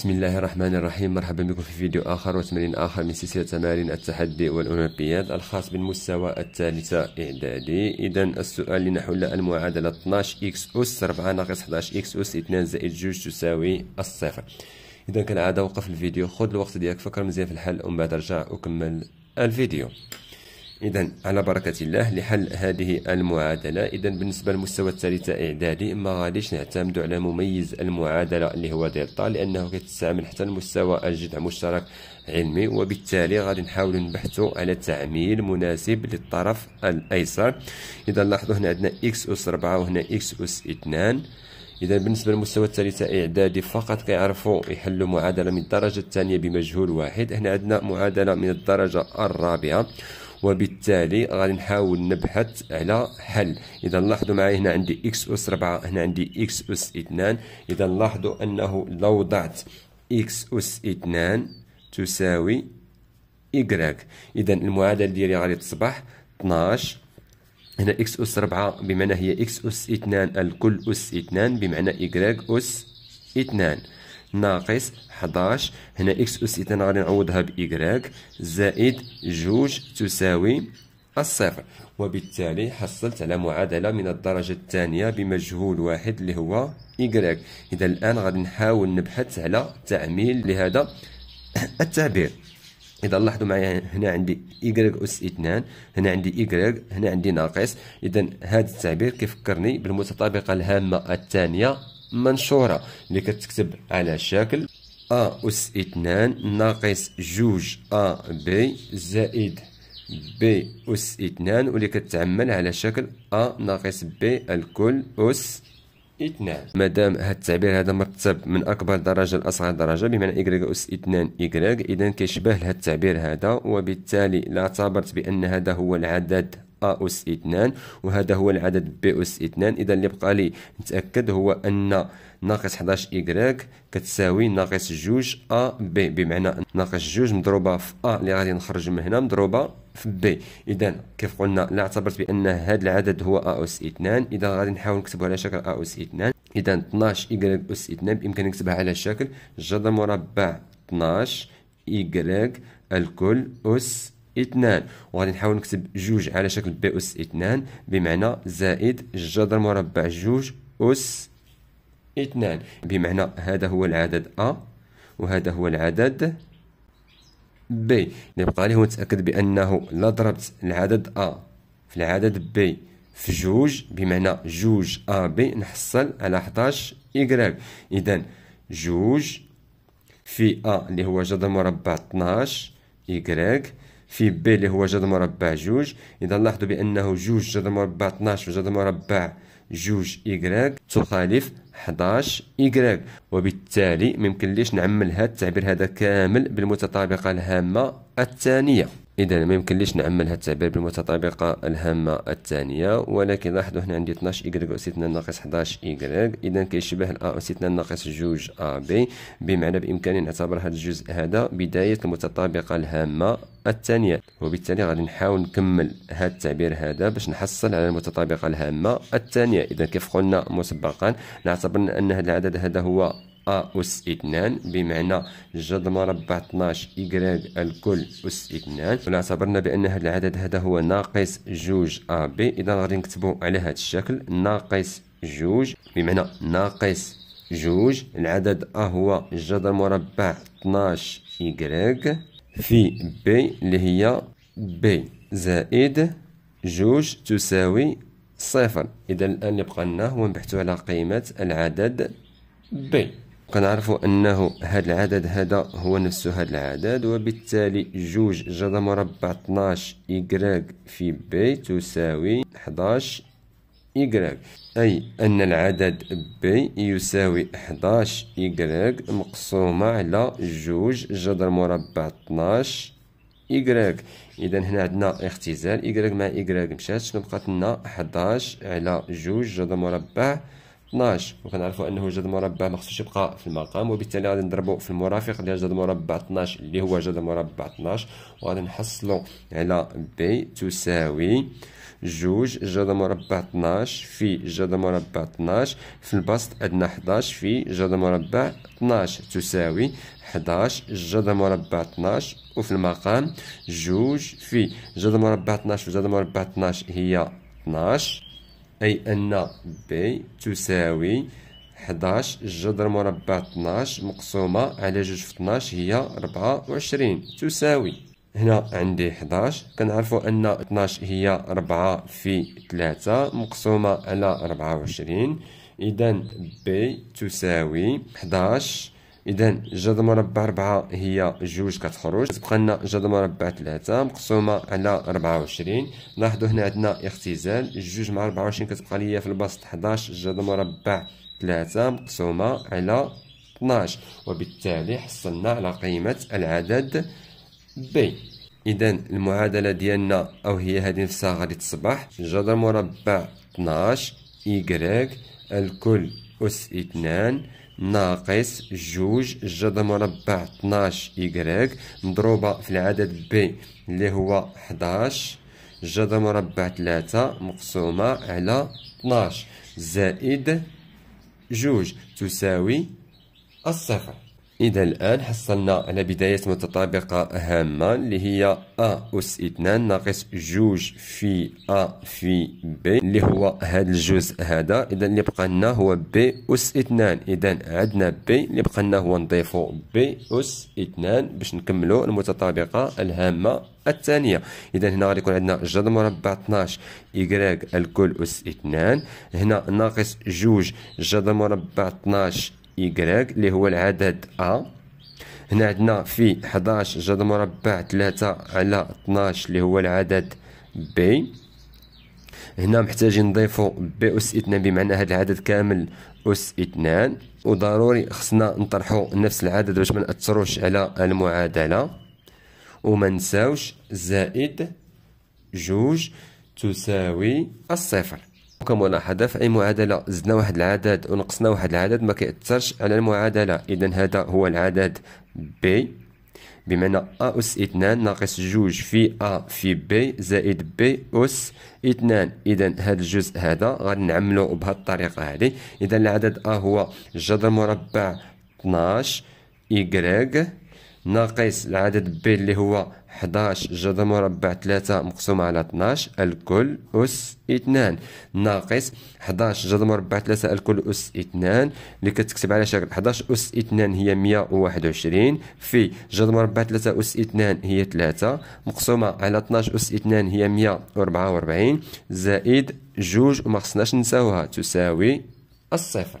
بسم الله الرحمن الرحيم مرحبا بكم في فيديو آخر وتمرين آخر من سلسلة تمارين التحدي والأولمبياد الخاص بالمستوى الثالثة إعدادي إذا السؤال لنحل المعادلة 12 إكس أس 4 ناقص 11 إكس أس 2 زائد 2 تساوي الصفر إذا كالعادة وقف الفيديو خذ الوقت ديالك فكر مزيان في الحل ومن بعد رجع وكمل الفيديو إذا على بركة الله لحل هذه المعادلة إذا بالنسبة للمستوى الثالث إعدادي ما غاديش نعتمد على مميز المعادلة اللي هو دلتا لأنه كيتستعمل حتى المستوى الجذع مشترك علمي وبالتالي غادي نحاول نبحثوا على تعميل مناسب للطرف الأيسر إذا لاحظوا هنا عندنا إكس أس ربعة وهنا إكس أس اثنان إذا بالنسبة للمستوى الثالث إعدادي فقط كيعرفوا يحلوا معادلة من الدرجة الثانية بمجهول واحد هنا عندنا معادلة من الدرجة الرابعة وبالتالي غادي نحاول نبحث على حل اذا لاحظوا معايا هنا عندي اكس اس 4 هنا عندي اكس اس 2 اذا لاحظوا انه لو وضعت اكس اس 2 تساوي إكراك إذا المعادلة ديالي غادي تصبح 12 هنا إكس أس 4 بمعنى هي إكس أس 2 الكل أس 2 بمعنى إكراك أس 2 ناقص 11 هنا اكس اس اذا غادي نعوضها بايكغيك زائد جوج تساوي الصفر وبالتالي حصلت على معادلة من الدرجة الثانية بمجهول واحد اللي هو إيكغيك إذا الآن غادي نحاول نبحث على تعميل لهذا التعبير إذا لاحظوا معايا هنا عندي إيكغيك أس 2 هنا عندي إيكغيك هنا عندي ناقص إذا هذا التعبير كيفكرني بالمتطابقة الهامة الثانية منشورة اللي كتكتب على شكل أ أس اثنان ناقص جوج أ بي زائد بي أس اثنان واللي كتعمل على شكل أ ناقص بي الكل أس اثنان مادام هذا التعبير هذا مرتب من اكبر درجه لاصغر درجه بمعنى y اس 2 y اذا كيشبه لهذا التعبير هذا وبالتالي لا اعتبرت بان هذا هو العدد أ أس 2 وهذا هو العدد بي أس 2 إذا اللي بقى لي نتأكد هو أن ناقص 11 إيكغيك كتساوي ناقص جوج أ بي بمعنى ناقص جوج مضروبة في أ اللي غادي نخرج من هنا مضروبة في بي إذا كيف قلنا لا اعتبرت بأن هذا العدد هو أ أس 2 إذا غادي نحاول نكتبه على شكل أ أس 2 إذا 12 إيكغيك أس 2 بإمكاني نكتبها على شكل جذر مربع 12 إيكغيك الكل أس اثنان وغادي نحاول نكتب جوج على شكل بي أس اثنان بمعنى زائد جذر مربع جوج أس اثنان بمعنى هذا هو العدد أ وهذا هو العدد بي نبقى بقى لي هو نتأكد بأنه لا ضربت العدد أ في العدد بي في جوج بمعنى جوج أ بي نحصل على 11 إكغيك إذا جوج في أ اللي هو جذر مربع 12 إكغيك في بي اللي هو جذر مربع جوج إذا نلاحظوا بأنه جوج جذر مربع 12 وجذر مربع جوج إيكغيك تخالف 11 إيكغيك وبالتالي ممكن ليش نعمل هذا التعبير هذا كامل بالمتطابقة الهامة الثانية اذا ما يمكنليش نعمل هاد التعبير بالمتطابقه الهامه الثانيه ولكن لاحظوا هنا عندي 12 y 2 ناقص 11 y اذا كيشبه لا 2 ناقص 2 ab بمعنى بامكاني نعتبر هذا الجزء هذا بدايه المتطابقه الهامه الثانيه وبالتالي غادي نحاول نكمل هذا التعبير هذا باش نحصل على المتطابقه الهامه الثانيه اذا كيف قلنا مسبقا نعتبر ان هذا العدد هذا هو أ أس اثنان بمعنى جد مربع 12 إكراج الكل أس اثنان ولو اعتبرنا بأن هذا العدد هذا هو ناقص جوج أ بي إذا غادي نكتبو على هذا الشكل ناقص جوج بمعنى ناقص جوج العدد أ هو جد مربع 12 إكراج في بي اللي هي بي زائد جوج تساوي صفر إذا الآن يبقى لنا هو نبحث على قيمة العدد بي كنعرفوا انه هذا العدد هذا هو نفس هذا العدد وبالتالي جوج جذر مربع 12 إيكغ في بي تساوي 11 إيكغ أي أن العدد بي يساوي 11 إيكغ مقسومة على جوج جذر مربع 12 إيكغ إذا هنا عندنا اختزال إيكغ مع إيكغ مشات شنو بقات لنا 11 على جوج جذر مربع 12 12 وكنعرفوا انه جذر مربع ما خصوش يبقى في المقام وبالتالي غادي نضربوا في المرافق ديال جذر مربع 12 اللي هو جذر مربع 12 وغادي نحصلوا على بي تساوي جوج جذر مربع 12 في جذر مربع 12 في البسط عندنا 11 في جذر مربع 12 تساوي 11 جذر مربع 12 وفي المقام جوج في جذر مربع 12 في جذر مربع 12 هي 12 أي أن بي تساوي 11 جذر مربع 12 مقسومة على جوج في 12 هي 24 تساوي هنا عندي 11 كنعرفوا أن 12 هي 4 في 3 مقسومة على 24 إذا بي تساوي 11 اذا جد مربع 4 هي جوج كتخرج تبقى لنا جد مربع 3 مقسومه على 24 لاحظوا هنا عندنا اختزال جوج مع 24 كتبقى ليا في البسط 11 جد مربع 3 مقسومه على 12 وبالتالي حصلنا على قيمه العدد بي اذا المعادله ديالنا او هي هذه نفسها غادي تصبح جد مربع 12 y الكل اس 2 ناقص جوج جد مربع 12 y مضروبة في العدد b اللي هو 11 جد مربع 3 مقسومة على 12 زائد جوج تساوي الصفر إذا الآن حصلنا على بداية متطابقة هامة اللي هي أ أس 2 ناقص جوج في أ في بي اللي هو هذا الجزء هذا إذا اللي بقى لنا هو بي أس 2 إذا عندنا بي اللي بقى لنا هو نضيفو بي أس 2 باش نكملو المتطابقة الهامة الثانية إذا هنا غادي يكون عندنا جذر مربع 12 إكراك الكل أس 2 هنا ناقص جوج جذر مربع 12 إيكغيك اللي هو العدد أ هنا عندنا في 11 جذر مربع 3 على 12 اللي هو العدد بي هنا محتاجين نضيفو بي أس 2 بمعنى هذا العدد كامل أس 2 وضروري خصنا نطرحو نفس العدد باش ما نأثروش على المعادلة وما نساوش زائد جوج تساوي الصفر كملاحظه أي معادله زدنا واحد العدد ونقصنا واحد العدد ما كيأثرش على المعادله اذا هذا هو العدد بي بمعنى ا اس 2 ناقص جوج في ا في بي زائد بي اس 2 اذا هذا الجزء هذا غنعملو بهذه الطريقه هذه اذا العدد ا هو جذر مربع 12 y ناقص العدد ب اللي هو 11 جذر مربع 3 مقسوم على 12 الكل أس 2 ناقص 11 جذر مربع 3 الكل أس 2 اللي كتكتب على شكل 11 أس 2 هي 121 في جذر مربع 3 أس 2 هي 3 مقسومة على 12 أس 2 هي 144 زائد جوج وما خصناش نساوها تساوي الصفر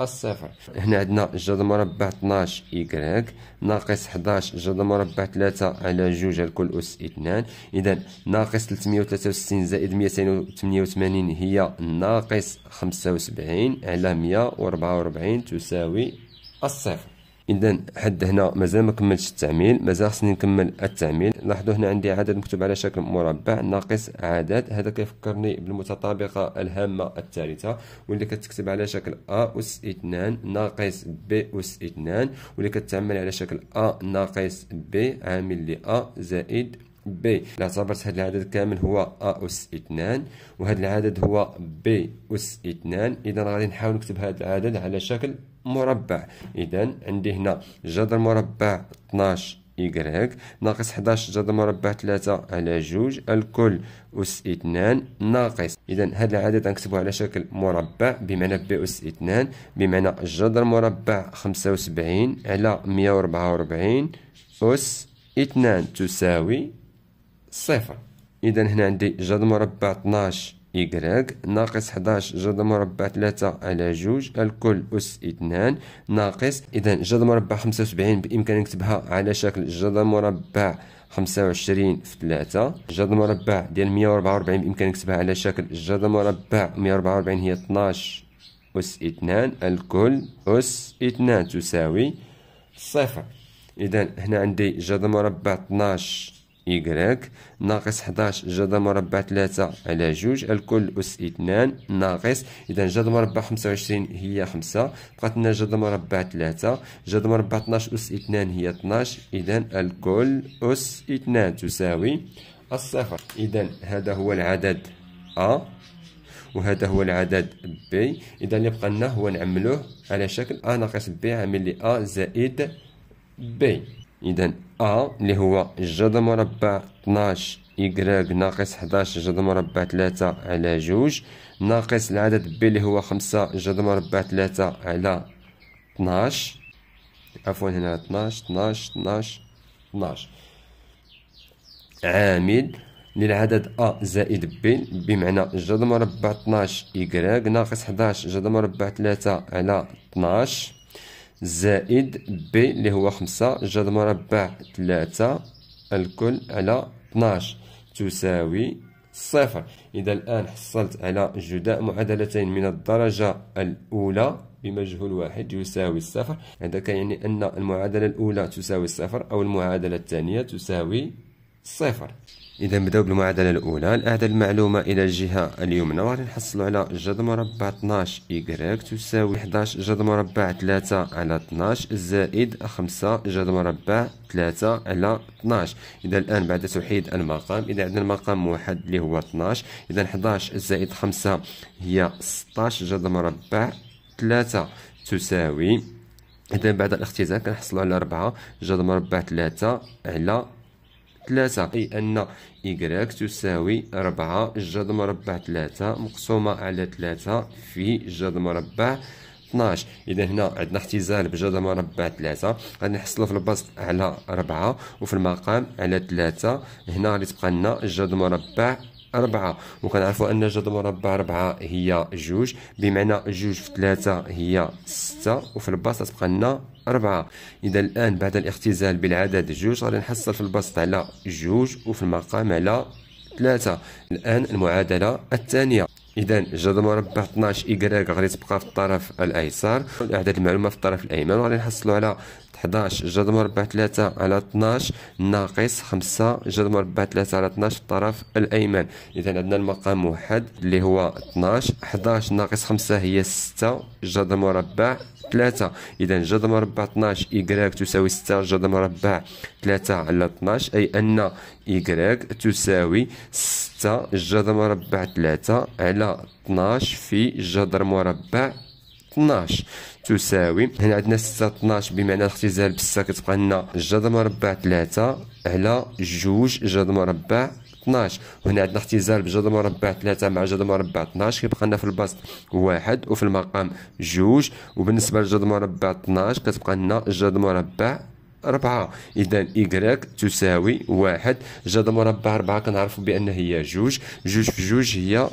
الصفر هنا عندنا جذر مربع 12 إيكغيك ناقص 11 جذر مربع 3 على جوج على كل أس 2 إذا ناقص 363 زائد 288 هي ناقص 75 على 144 تساوي الصفر اذا حد هنا مازال ما كملتش التعميل مازال خصني نكمل التعميل لاحظوا هنا عندي عدد مكتوب على شكل مربع ناقص عدد هذا كيفكرني بالمتطابقه الهامه الثالثه واللي كتكتب على شكل ا اس 2 ناقص ب اس 2 واللي كتعمل على شكل ا ناقص ب عامل ل ا زائد بي الاعتبرت هذا العدد كامل هو ا أس 2 وهذا العدد هو بي أس 2 إذا غادي نحاول نكتب هذا العدد على شكل مربع إذا عندي هنا جذر مربع 12 إيكغيك ناقص 11 جذر مربع 3 على جوج الكل أس 2 ناقص إذا هذا العدد نكتبه على شكل مربع بمعنى بي أس 2 بمعنى جذر مربع 75 على 144 أس 2 تساوي صفر إذا هنا عندي جد مربع 12 إكراك ناقص 11 جد مربع 3 على جوج الكل أس 2 ناقص إذا جد مربع 75 بامكان نكتبها على شكل جد مربع 25 في 3 جد مربع ديال 144 بامكان نكتبها على شكل جد مربع 144 هي 12 أس 2 الكل أس 2 تساوي صفر إذا هنا عندي جذر مربع 12 y ناقص 11 جذر مربع 3 على جوج الكل أس 2 ناقص إذا جذر مربع 25 هي 5 بقات لنا جذر مربع 3 جذر مربع 12 أس 2 هي 12 إذا الكل أس 2 تساوي الصفر إذا هذا هو العدد أ وهذا هو العدد بي إذا اللي بقى لنا هو نعملوه على شكل أ ناقص بي عامل لي أ زائد بي إذا أ اللي هو جذر مربع 12 إكراك ناقص 11 جذر مربع 3 على جوج ناقص العدد ب اللي هو 5 جذر مربع 3 على 12 عفوا هنا 12 12 12 12 عامل للعدد أ زائد ب بمعنى جذر مربع 12 إكراك ناقص 11 جذر مربع 3 على 12 زائد بي اللي هو خمسة جذر مربع ثلاثة الكل على 12 تساوي صفر إذا الآن حصلت على جداء معادلتين من الدرجة الأولى بمجهول واحد يساوي الصفر هذا يعني أن المعادلة الأولى تساوي الصفر أو المعادلة الثانية تساوي صفر اذا نبداو بالمعادله الاولى الاعداد المعلومه الى الجهه اليمنى غادي نحصلو على جد مربع 12 y تساوي 11 جد مربع 3 على 12 زائد 5 جد مربع 3 على 12 اذا الان بعد توحيد المقام اذا عندنا المقام واحد اللي هو 12 اذا 11 زائد 5 هي 16 جد مربع 3 تساوي اذا بعد الاختزال كنحصلو على 4 جد مربع 3 على 3 أي أن إيكغيك تساوي 4 جذر مربع 3 مقسومة على 3 في جذر مربع 12 اذا هنا عندنا اختزال بجذر مربع 3 غنحصلوا في البسط على 4 وفي المقام على 3 هنا غادي تبقى لنا الجذر مربع أربعة وكنعرفوا أن جذر مربع أربعة هي جوج بمعنى جوج في ثلاثة هي ستة وفي البسط تبقى لنا أربعة إذا الآن بعد الاختزال بالعدد جوج غادي نحصل في البسط على جوج وفي المقام على ثلاثة الآن المعادلة الثانية اذا جذر مربع 12 ايكغ غادي تبقى في الطرف الايسر الاعداد المعلومه في الطرف الايمن وغادي نحصلوا على 11 جذر مربع 3 على 12 ناقص 5 جذر مربع 3 على 12 في الطرف الايمن اذا عندنا المقام واحد اللي هو 12 11 ناقص 5 هي 6 جذر مربع 3 اذا جذر مربع 12 ايكغ تساوي 6 جذر مربع 3 على 12 اي ان ايكغ تساوي 6 جذر مربع ثلاثة على 12 في جذر مربع 12 تساوي هنا عندنا 6 12 بمعنى الاختزال 6 كتبقى لنا جذر مربع 3 على جوج جذر مربع 12 وهنا عندنا اختزال بجذر مربع 3 مع جذر مربع 12 كيبقى لنا في البسط واحد وفي المقام جوج وبالنسبه لجذر مربع 12 كتبقى لنا جذر مربع 4 اذا إيكغيك تساوي واحد جذر مربع 4 كنعرفوا بان هي جوج جوج في جوج هي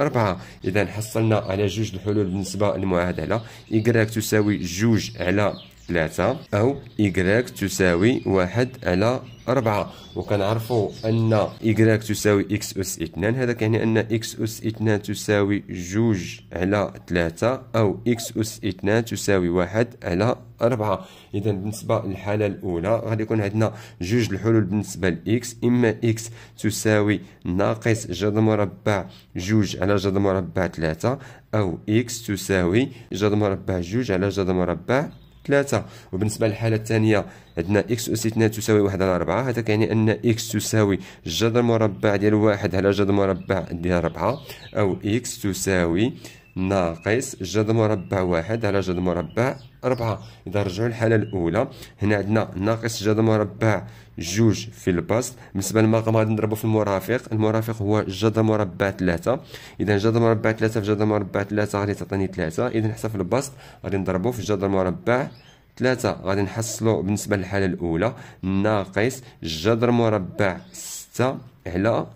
ربعة إذا حصلنا على جوج الحلول بالنسبة للمعادلة إيكغيك تساوي جوج على 3 أو إيكغيك تساوي واحد على أربعة وكنعرفوا أن إيكغيك تساوي x أس 2 هذا كيعني أن x أس 2 تساوي جوج على 3 أو x أس 2 تساوي واحد على أربعة إذا بالنسبة للحالة الأولى غادي يكون عندنا جوج الحلول بالنسبة لإكس إما x تساوي ناقص جذر مربع جوج على جذر مربع 3 أو x تساوي جذر مربع جوج على جذر مربع 3 وبالنسبه للحاله الثانيه عندنا اكس اس اثنان تساوي واحد على 4 هذا كيعني ان اكس تساوي الجذر المربع ديال واحد على الجذر مربع ديال 4 او اكس تساوي ناقص جذر مربع واحد على جذر مربع ربعة إذا رجعوا الحالة الأولى هنا عندنا ناقص جذر مربع جوج في البسط بالنسبة للمقام غادي نضربو في المرافق المرافق هو جذر مربع ثلاثة إذا جذر مربع ثلاثة في جذر مربع ثلاثة غادي تعطيني ثلاثة إذا حتى في البسط غادي نضربو في جذر مربع ثلاثة غادي نحصلو بالنسبة للحالة الأولى ناقص جذر مربع ستة على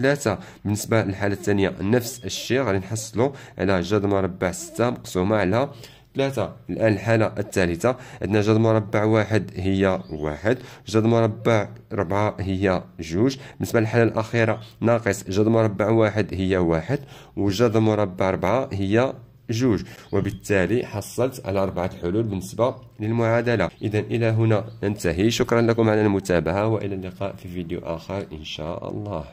ثلاثة بالنسبة للحالة الثانية نفس الشيء غادي نحصلو على جذر مربع ستة مقسومة على ثلاثة الآن الحالة الثالثة عندنا جذر مربع واحد هي واحد جذر مربع ربعة هي جوج بالنسبة للحالة الأخيرة ناقص جذر مربع واحد هي واحد وجذر مربع ربعة هي جوج وبالتالي حصلت على أربعة حلول بالنسبة للمعادلة إذا إلى هنا ننتهي شكرا لكم على المتابعة وإلى اللقاء في فيديو آخر إن شاء الله